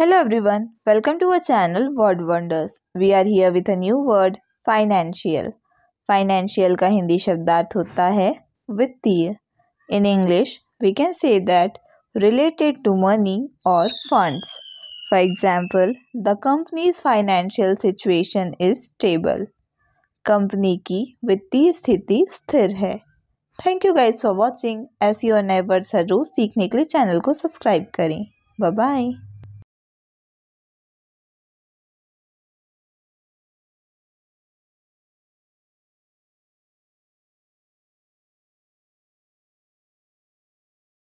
Hello everyone, welcome to our channel Word Wonders. We are here with a new word financial. Financial का हिंदी शब्दार्थ होता है वित्तीय In English, we can say that related to money or funds. For example, the company's financial situation is stable. Company की वित्तीय स्थिति स्थिर है you guys for watching as ऐसी और नए वर्ड रोज़ सीखने के लिए चैनल को सब्सक्राइब करें bye